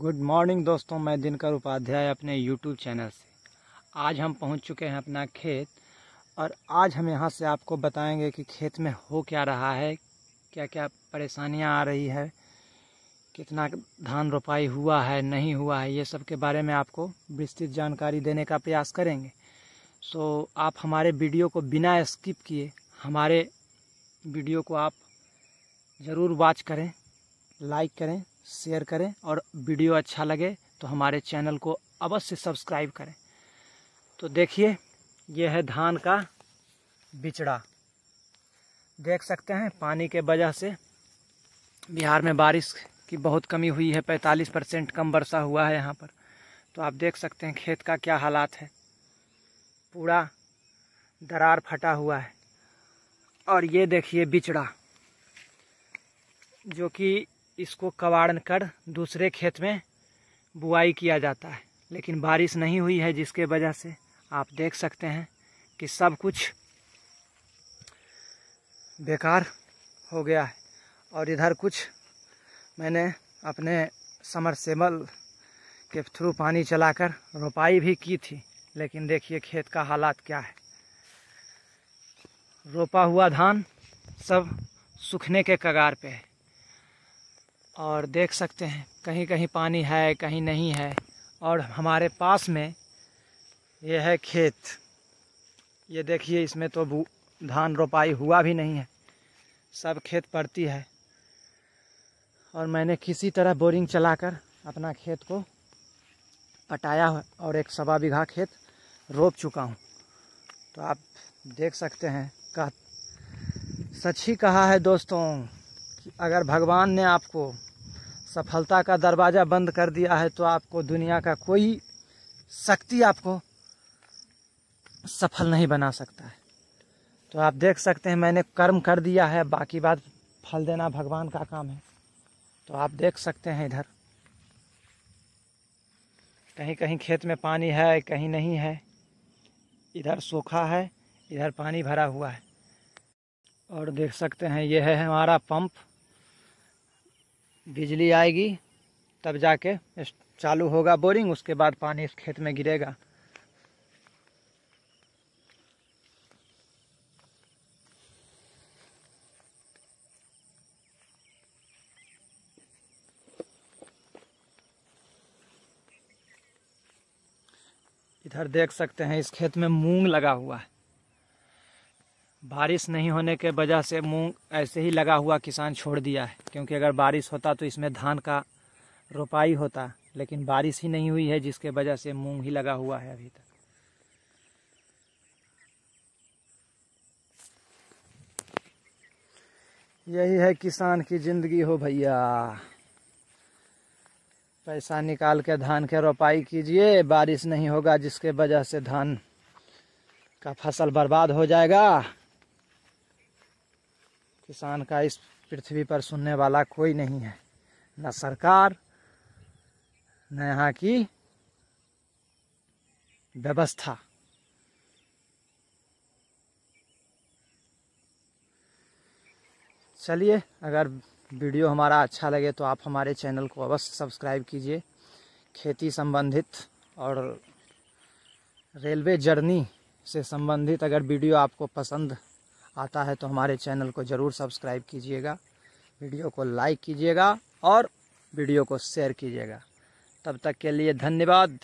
good morning दोस्तों मैं दिनकर उपाध्याय अपने यूट्यूब चैनल से आज हम पहुंच चुके हैं अपना खेत और आज हम यहां से आपको बताएंगे कि खेत में हो क्या रहा है क्या क्या परेशानियां आ रही है कितना धान रोपाई हुआ है नहीं हुआ है ये सब के बारे में आपको विस्तृत जानकारी देने का प्रयास करेंगे सो आप हमारे वीडियो को बिना स्किप किए हमारे वीडियो को आप ज़रूर वॉच करें लाइक करें शेयर करें और वीडियो अच्छा लगे तो हमारे चैनल को अवश्य सब्सक्राइब करें तो देखिए यह है धान का बिचड़ा देख सकते हैं पानी के वजह से बिहार में बारिश की बहुत कमी हुई है 45 परसेंट कम वर्षा हुआ है यहाँ पर तो आप देख सकते हैं खेत का क्या हालात है पूरा दरार फटा हुआ है और ये देखिए बिचड़ा जो कि इसको कबाड़न कर दूसरे खेत में बुआई किया जाता है लेकिन बारिश नहीं हुई है जिसके वजह से आप देख सकते हैं कि सब कुछ बेकार हो गया है और इधर कुछ मैंने अपने समरसेबल के थ्रू पानी चलाकर रोपाई भी की थी लेकिन देखिए खेत का हालात क्या है रोपा हुआ धान सब सूखने के कगार पे है और देख सकते हैं कहीं कहीं पानी है कहीं नहीं है और हमारे पास में यह है खेत ये देखिए इसमें तो धान रोपाई हुआ भी नहीं है सब खेत पड़ती है और मैंने किसी तरह बोरिंग चलाकर अपना खेत को पटाया और एक सवा बीघा खेत रोप चुका हूँ तो आप देख सकते हैं कह सच ही कहा है दोस्तों कि अगर भगवान ने आपको सफलता का दरवाज़ा बंद कर दिया है तो आपको दुनिया का कोई शक्ति आपको सफल नहीं बना सकता है तो आप देख सकते हैं मैंने कर्म कर दिया है बाकी बात फल देना भगवान का काम है तो आप देख सकते हैं इधर कहीं कहीं खेत में पानी है कहीं नहीं है इधर सूखा है इधर पानी भरा हुआ है और देख सकते हैं यह है हमारा पंप बिजली आएगी तब जाके चालू होगा बोरिंग उसके बाद पानी इस खेत में गिरेगा इधर देख सकते हैं इस खेत में मूंग लगा हुआ है बारिश नहीं होने के वजह से मूंग ऐसे ही लगा हुआ किसान छोड़ दिया है क्योंकि अगर बारिश होता तो इसमें धान का रोपाई होता लेकिन बारिश ही नहीं हुई है जिसके वजह से मूंग ही लगा हुआ है अभी तक यही है किसान की ज़िंदगी हो भैया पैसा निकाल के धान के रोपाई कीजिए बारिश नहीं होगा जिसके वजह से धान का फसल बर्बाद हो जाएगा किसान का इस पृथ्वी पर सुनने वाला कोई नहीं है न सरकार न यहाँ की व्यवस्था चलिए अगर वीडियो हमारा अच्छा लगे तो आप हमारे चैनल को अवश्य सब्सक्राइब कीजिए खेती संबंधित और रेलवे जर्नी से संबंधित अगर वीडियो आपको पसंद आता है तो हमारे चैनल को ज़रूर सब्सक्राइब कीजिएगा वीडियो को लाइक कीजिएगा और वीडियो को शेयर कीजिएगा तब तक के लिए धन्यवाद